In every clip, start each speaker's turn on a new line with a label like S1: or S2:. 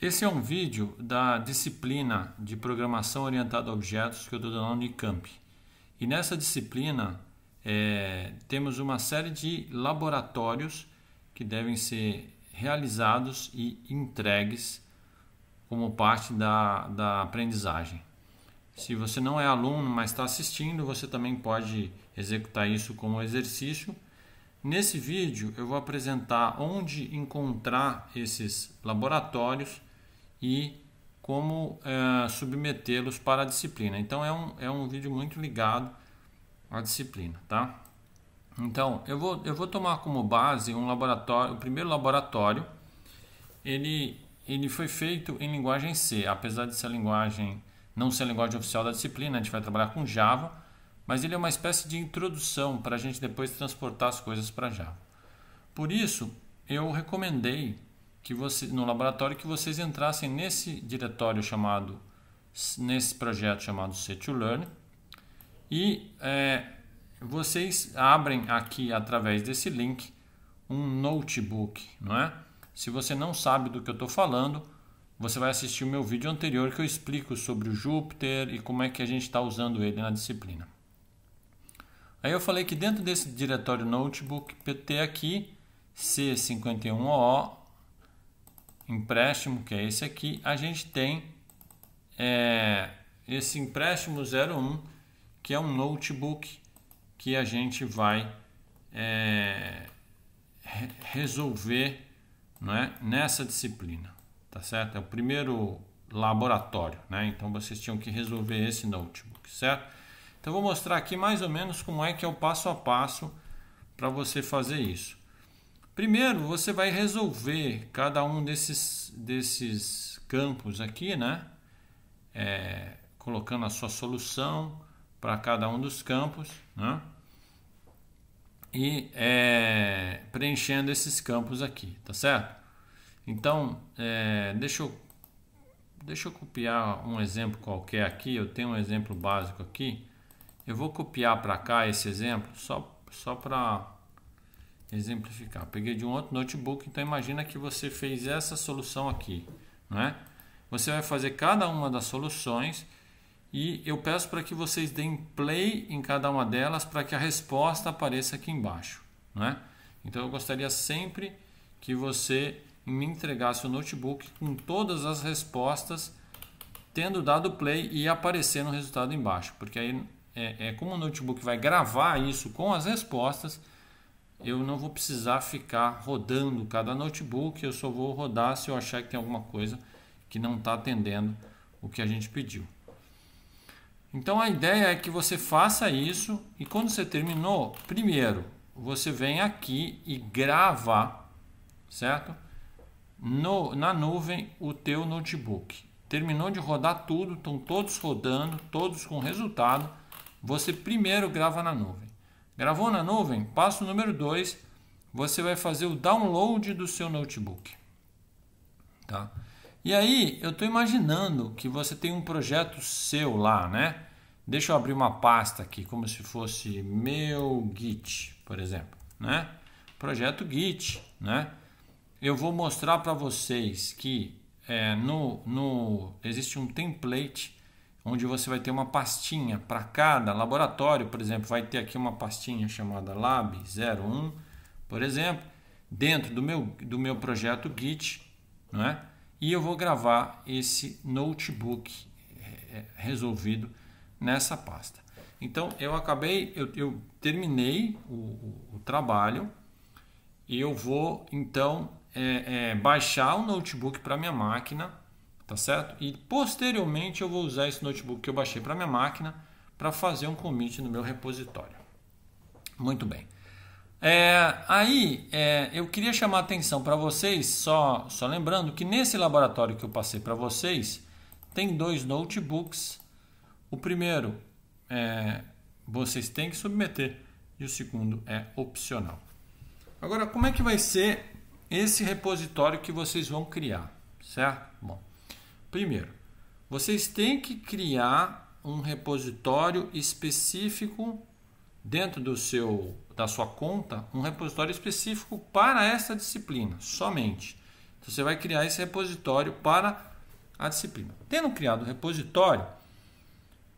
S1: Esse é um vídeo da disciplina de Programação Orientada a Objetos que eu estou dando na Unicamp. E nessa disciplina é, temos uma série de laboratórios que devem ser realizados e entregues como parte da, da aprendizagem. Se você não é aluno, mas está assistindo, você também pode executar isso como exercício. Nesse vídeo eu vou apresentar onde encontrar esses laboratórios e como é, submetê-los para a disciplina. Então é um, é um vídeo muito ligado à disciplina, tá? Então eu vou, eu vou tomar como base um laboratório, o primeiro laboratório, ele, ele foi feito em linguagem C, apesar de ser a linguagem não ser a linguagem oficial da disciplina, a gente vai trabalhar com Java, mas ele é uma espécie de introdução para a gente depois transportar as coisas para Java. Por isso, eu recomendei que você, no laboratório que vocês entrassem nesse diretório chamado, nesse projeto chamado C2Learn e é, vocês abrem aqui através desse link um notebook, não é? Se você não sabe do que eu estou falando, você vai assistir o meu vídeo anterior que eu explico sobre o Júpiter e como é que a gente está usando ele na disciplina. Aí eu falei que dentro desse diretório notebook, PT aqui, C51OO, empréstimo, que é esse aqui, a gente tem é, esse empréstimo 01, que é um notebook que a gente vai é, resolver né, nessa disciplina, tá certo? É o primeiro laboratório, né? Então vocês tinham que resolver esse notebook, certo? Então vou mostrar aqui mais ou menos como é que é o passo a passo para você fazer isso. Primeiro, você vai resolver cada um desses, desses campos aqui, né? É, colocando a sua solução para cada um dos campos, né? E é, preenchendo esses campos aqui, tá certo? Então, é, deixa, eu, deixa eu copiar um exemplo qualquer aqui. Eu tenho um exemplo básico aqui. Eu vou copiar para cá esse exemplo só, só para exemplificar. Peguei de um outro notebook, então imagina que você fez essa solução aqui, né? Você vai fazer cada uma das soluções e eu peço para que vocês deem play em cada uma delas para que a resposta apareça aqui embaixo, né? Então eu gostaria sempre que você me entregasse o notebook com todas as respostas tendo dado play e aparecendo o resultado embaixo, porque aí é, é como o notebook vai gravar isso com as respostas, eu não vou precisar ficar rodando cada notebook, eu só vou rodar se eu achar que tem alguma coisa que não está atendendo o que a gente pediu. Então a ideia é que você faça isso e quando você terminou, primeiro você vem aqui e grava, certo? No, na nuvem o teu notebook. Terminou de rodar tudo, estão todos rodando, todos com resultado. Você primeiro grava na nuvem. Gravou na nuvem? Passo número 2, você vai fazer o download do seu notebook. Tá? E aí, eu estou imaginando que você tem um projeto seu lá, né? Deixa eu abrir uma pasta aqui, como se fosse meu Git, por exemplo, né? Projeto Git, né? Eu vou mostrar para vocês que é, no, no, existe um template onde você vai ter uma pastinha para cada laboratório, por exemplo, vai ter aqui uma pastinha chamada Lab 01, por exemplo, dentro do meu, do meu projeto Git, não é? e eu vou gravar esse notebook é, é, resolvido nessa pasta. Então eu acabei, eu, eu terminei o, o, o, trabalho e eu vou então é, é, baixar o notebook para minha máquina tá certo? E posteriormente eu vou usar esse notebook que eu baixei para minha máquina para fazer um commit no meu repositório. Muito bem. É, aí é, eu queria chamar a atenção para vocês, só, só lembrando que nesse laboratório que eu passei para vocês tem dois notebooks. O primeiro é, vocês têm que submeter e o segundo é opcional. Agora, como é que vai ser esse repositório que vocês vão criar, certo? Bom, Primeiro, vocês têm que criar um repositório específico dentro do seu da sua conta, um repositório específico para essa disciplina, somente. Então, você vai criar esse repositório para a disciplina. Tendo criado o repositório,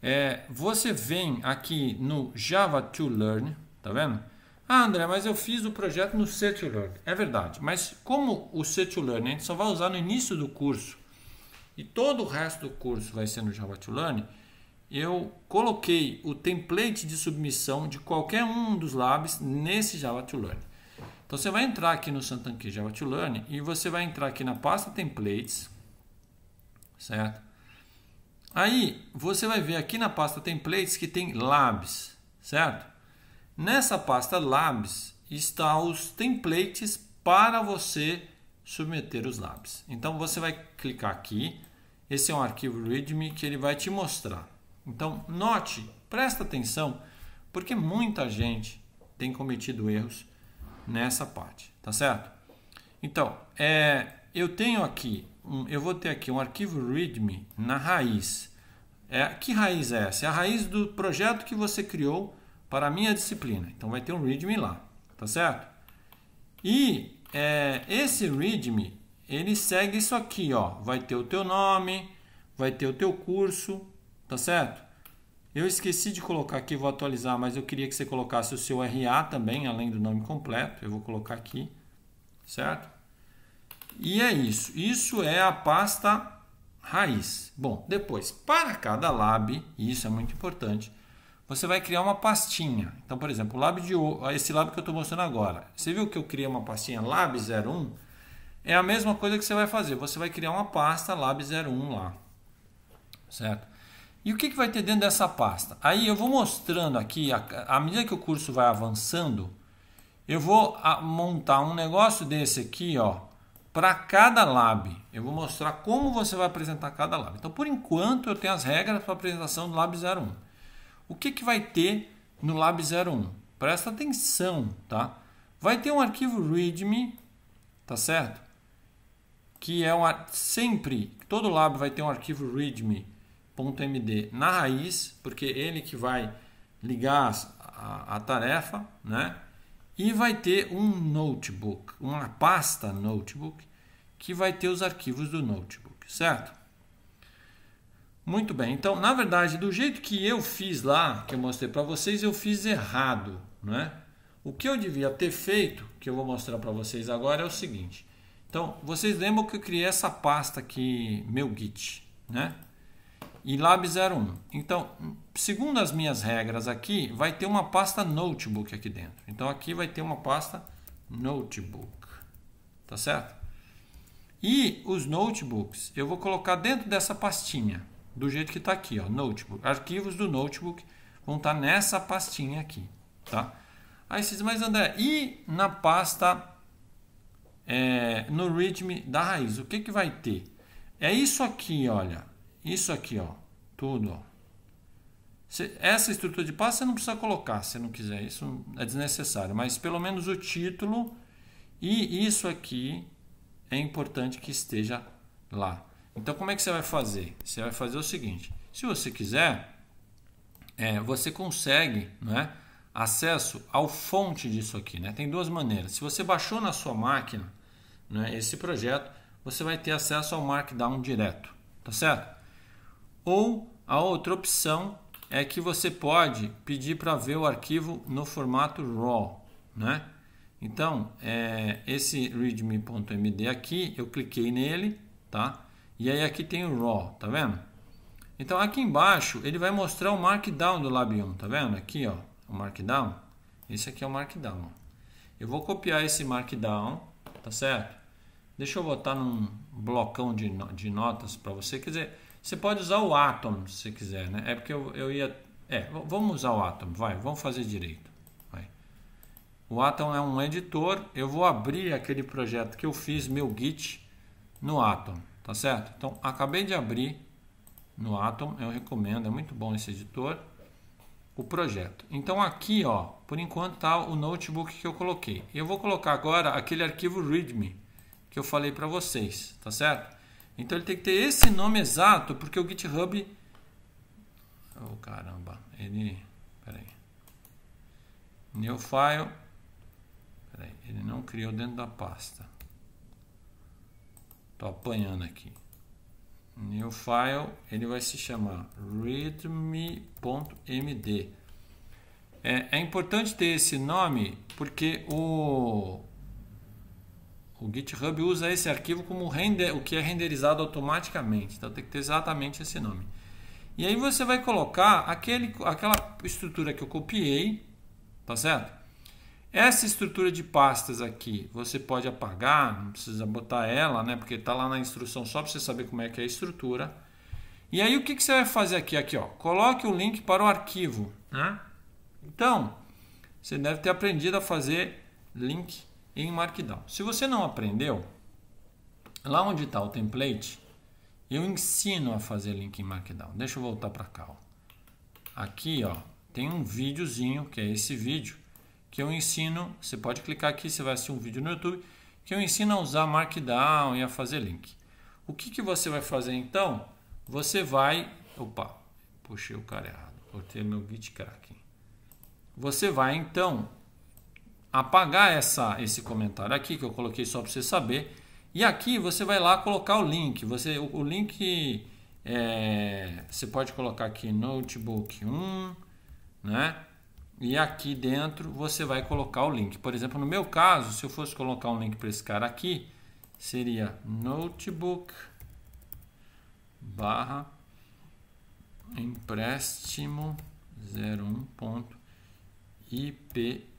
S1: é, você vem aqui no Java to Learn, tá vendo? Ah, André, mas eu fiz o projeto no C to Learn. É verdade, mas como o C to Learn a gente só vai usar no início do curso, e todo o resto do curso vai ser no Java to Learn, eu coloquei o template de submissão de qualquer um dos labs nesse Java to Learn. Então você vai entrar aqui no Santanqui Java to Learn e você vai entrar aqui na pasta templates, certo? Aí você vai ver aqui na pasta templates que tem labs, certo? Nessa pasta labs está os templates para você submeter os labs. Então você vai clicar aqui, esse é um arquivo README que ele vai te mostrar. Então, note, presta atenção, porque muita gente tem cometido erros nessa parte, tá certo? Então, é, eu tenho aqui, um, eu vou ter aqui um arquivo README na raiz. É, que raiz é essa? É a raiz do projeto que você criou para a minha disciplina. Então vai ter um README lá, tá certo? E é, esse README ele segue isso aqui, ó. Vai ter o teu nome, vai ter o teu curso, tá certo? Eu esqueci de colocar aqui, vou atualizar, mas eu queria que você colocasse o seu RA também, além do nome completo. Eu vou colocar aqui, certo? E é isso. Isso é a pasta raiz. Bom, depois, para cada lab, e isso é muito importante, você vai criar uma pastinha. Então, por exemplo, o lab de esse lab que eu estou mostrando agora. Você viu que eu criei uma pastinha lab01? É a mesma coisa que você vai fazer. Você vai criar uma pasta lab01 lá. Certo? E o que, que vai ter dentro dessa pasta? Aí eu vou mostrando aqui, à medida que o curso vai avançando, eu vou ah, montar um negócio desse aqui, ó, para cada lab. Eu vou mostrar como você vai apresentar cada lab. Então, por enquanto, eu tenho as regras para apresentação do lab 01. O que, que vai ter no lab 01? Presta atenção, tá? Vai ter um arquivo readme, tá certo? que é um sempre todo lab vai ter um arquivo readme.md na raiz, porque é ele que vai ligar a, a tarefa, né? E vai ter um notebook, uma pasta notebook que vai ter os arquivos do notebook, certo? Muito bem. Então, na verdade, do jeito que eu fiz lá, que eu mostrei para vocês, eu fiz errado, né? O que eu devia ter feito, que eu vou mostrar para vocês agora, é o seguinte: então, vocês lembram que eu criei essa pasta aqui, meu Git, né? E lab01. Então, segundo as minhas regras aqui, vai ter uma pasta notebook aqui dentro. Então, aqui vai ter uma pasta notebook, tá certo? E os notebooks eu vou colocar dentro dessa pastinha, do jeito que está aqui, ó, notebook. Arquivos do notebook vão estar tá nessa pastinha aqui, tá? Aí vocês, mas André, e na pasta é, no readme da raiz. O que, que vai ter? É isso aqui, olha. Isso aqui, ó. Tudo, ó. Cê, essa estrutura de passo você não precisa colocar, se não quiser. Isso é desnecessário. Mas pelo menos o título e isso aqui é importante que esteja lá. Então, como é que você vai fazer? Você vai fazer o seguinte. Se você quiser, é, você consegue é acesso ao fonte disso aqui. Né? Tem duas maneiras. Se você baixou na sua máquina né, esse projeto, você vai ter acesso ao Markdown direto, tá certo? Ou a outra opção é que você pode pedir para ver o arquivo no formato RAW, né? Então, é, esse readme.md aqui, eu cliquei nele, tá? E aí aqui tem o RAW, tá vendo? Então aqui embaixo ele vai mostrar o Markdown do Labium, tá vendo? Aqui, ó, o Markdown. Esse aqui é o Markdown. Eu vou copiar esse Markdown, tá certo? Deixa eu botar num blocão de, de notas para você. Quer dizer, você pode usar o Atom se quiser, né? É porque eu, eu ia... É, vamos usar o Atom, vai, vamos fazer direito. Vai. O Atom é um editor, eu vou abrir aquele projeto que eu fiz, meu Git, no Atom, tá certo? Então, acabei de abrir no Atom, eu recomendo, é muito bom esse editor, o projeto. Então, aqui, ó, por enquanto tá o notebook que eu coloquei. Eu vou colocar agora aquele arquivo README, que eu falei para vocês, tá certo? Então ele tem que ter esse nome exato, porque o GitHub. Oh caramba, ele. Peraí. New file. Peraí, ele não criou dentro da pasta. Tô apanhando aqui. New file, ele vai se chamar readme.md. É, é importante ter esse nome porque o o GitHub usa esse arquivo como render, o que é renderizado automaticamente. Então tem que ter exatamente esse nome. E aí você vai colocar aquele, aquela estrutura que eu copiei, tá certo? Essa estrutura de pastas aqui, você pode apagar, não precisa botar ela, né? Porque está lá na instrução só para você saber como é que é a estrutura. E aí o que, que você vai fazer aqui? Aqui, ó, coloque o link para o arquivo, né? Então, você deve ter aprendido a fazer link em Markdown. Se você não aprendeu, lá onde está o template, eu ensino a fazer link em Markdown. Deixa eu voltar para cá. Ó. Aqui ó, tem um videozinho, que é esse vídeo, que eu ensino. Você pode clicar aqui, você vai assistir um vídeo no YouTube, que eu ensino a usar Markdown e a fazer link. O que, que você vai fazer então? Você vai. Opa, puxei o cara errado. Cortei meu git cracking. Você vai então apagar essa, esse comentário aqui que eu coloquei só para você saber. E aqui você vai lá colocar o link. Você, o, o link é, você pode colocar aqui notebook 1, né? E aqui dentro você vai colocar o link. Por exemplo, no meu caso, se eu fosse colocar um link para esse cara aqui, seria notebook barra empréstimo 01.ip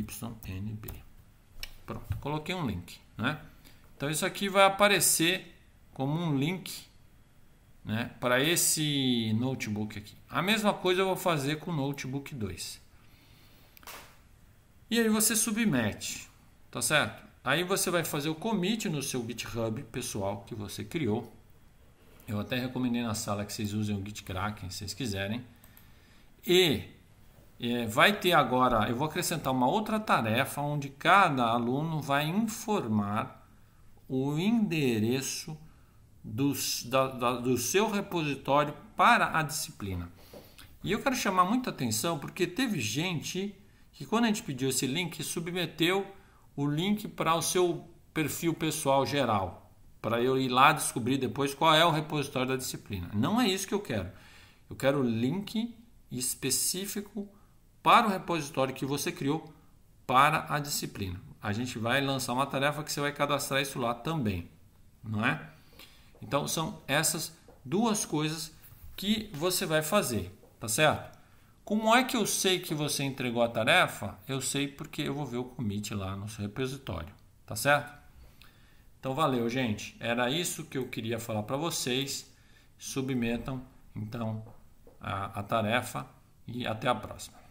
S1: YNB. Pronto, coloquei um link, né? Então isso aqui vai aparecer como um link né, para esse notebook aqui. A mesma coisa eu vou fazer com o notebook 2. E aí você submete, tá certo? Aí você vai fazer o commit no seu GitHub pessoal que você criou. Eu até recomendei na sala que vocês usem o GitKraken, se vocês quiserem. E é, vai ter agora, eu vou acrescentar uma outra tarefa onde cada aluno vai informar o endereço do, da, da, do seu repositório para a disciplina. E eu quero chamar muita atenção porque teve gente que, quando a gente pediu esse link, submeteu o link para o seu perfil pessoal geral, para eu ir lá descobrir depois qual é o repositório da disciplina. Não é isso que eu quero. Eu quero o link específico para o repositório que você criou para a disciplina. A gente vai lançar uma tarefa que você vai cadastrar isso lá também, não é? Então são essas duas coisas que você vai fazer, tá certo? Como é que eu sei que você entregou a tarefa? Eu sei porque eu vou ver o commit lá no seu repositório, tá certo? Então valeu, gente. Era isso que eu queria falar para vocês. Submetam então a, a tarefa e até a próxima.